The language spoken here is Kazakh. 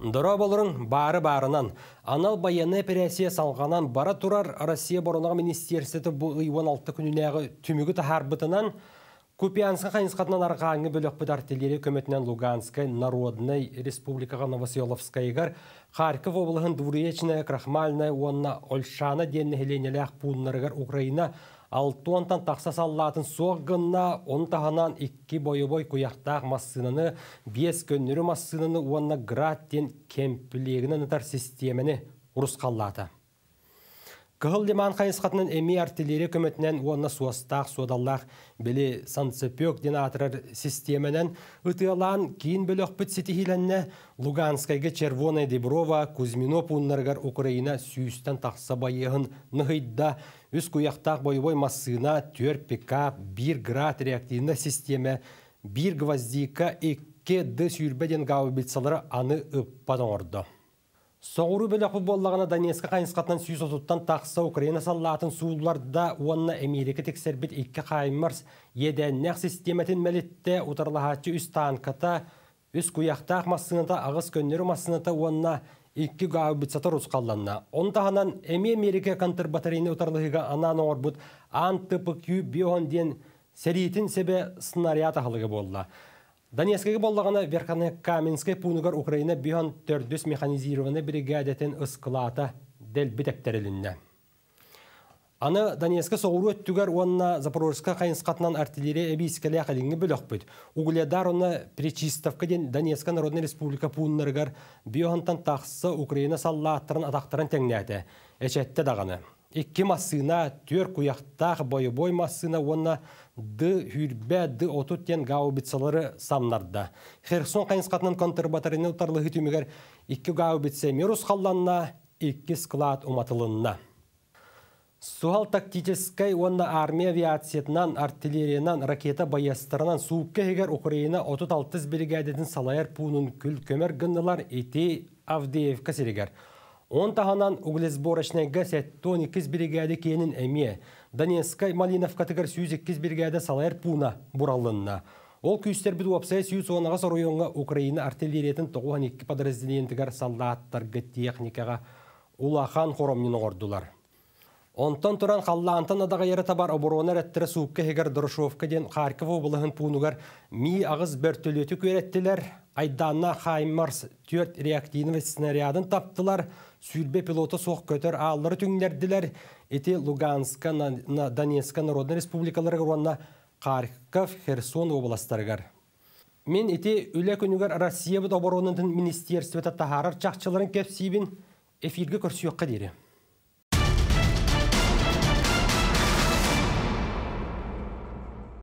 Дұра болырын бары барынан. Анал баяны операция салғанан бара тұрар Россия Борона Министерсеті бұл 16 алты күнінегі түмігі тұхар бұтынан Купианска қайынсқатынан арқаңы бөлік бұд артиллерия көметінен Луганскай, Народный, Республикаға ғар, Харьков облығын Двуречная, Крахмальная, Онына, Ольшана денні хеленелі Украина – Алтуантан тақса саллатын соғынна, он икки бойы-бой куяқтақ массынаны, бес көннірі массынаны уанна граттен кемпілегінен системіні системені қалады. Кыһыл деман қайысқатының эми артиллерия көмөтінен оны суастақ суадаллақ білі санцепек динаторар системенен ытыалан кейін бөлөкпіт сетихиленне Луганскайга Червона Деброва Кузьмино Украина сүйістен тақсы байығын нығыйдда үз куяқтақ бойбой масына төр пикап бир град реактивна система бир гвоздика дүс үрбеден сүйірбеден білсалары аны ұппан орды. Соғыру білі футболлағына Донецкі қайынсқатынан сүйіз ұзыттан тақса Украина саллатын суылларда уанна Америка тексербет екі қаймырс еді нәқ системетін мәлетті ұтарлағатшы үз танката, үс күйақтақ массыната, ағыз көннері массыната уанна екі ғабытсата русқалланна. Онтағынан әме Америка контр батарейні ұтарлығыға анан орбут антыпы күй ден сәретін себе снаряд ахылығы болды. Донецкеге боллағына Верханы Каменске пунугар Украина бүйон төрдүс механизированный бригадетін ұсқылаты дәл бітектерілінне. Аны Донецке соғыру өттігер онына Запорожска қайынсқатынан артиллерия әбейскелі әқеліңі бөлік бұд. Угледар оны Пречистовка ден Донецка Народная Республика пуннаргар бионтан тақсы Украина саллаттарын атақтарын тәңнәді. Әчетті дағаны. Икки масына төр құяқтақ бойы бой масына д, ды д, ды оту тен гаубицалары самнарда. Херсон қайынсқатынан контрбатарыны ұтарлығы түмегер икки гаубице мирус халланна, икки склад уматылынна. Сухал тактическай онна армия авиациятынан, артиллериядан, ракета баястырынан суукке хегер Украина 36 бригадедин салаяр пунын күл көмөр гыннылар ити Авдеевка сиригер. Он таханан углесборочный гасет тони кіз кенин кенін әме. Донецкай Малиновка катыгар сюзик кіз салайр пуна бұралынна. Ол күйістер біду апсай сүйіз оңаға артелеретін Украина артиллериетін 92 салдаттар солдаттарғы техникаға улахан хоромнен ордулар. Онтон туран халлаантан адаға ері табар оборона рәттірі суыққа хегер Дорошовка ден Харьков облығын пунугар ми ағыз түлеті көреттілер. Айдана Хаймарс төрт реактивный снарядын таптылар. Сүрбе пилоты соқ көтер аллары түңнерділер. Эте Луганска, Донецка, Народный республикалары ғыруанна Харьков, Херсон областарығар. Мен эти үлі күнігер Россия бұд оборонының министерстві тахарар чақчыларын эфирге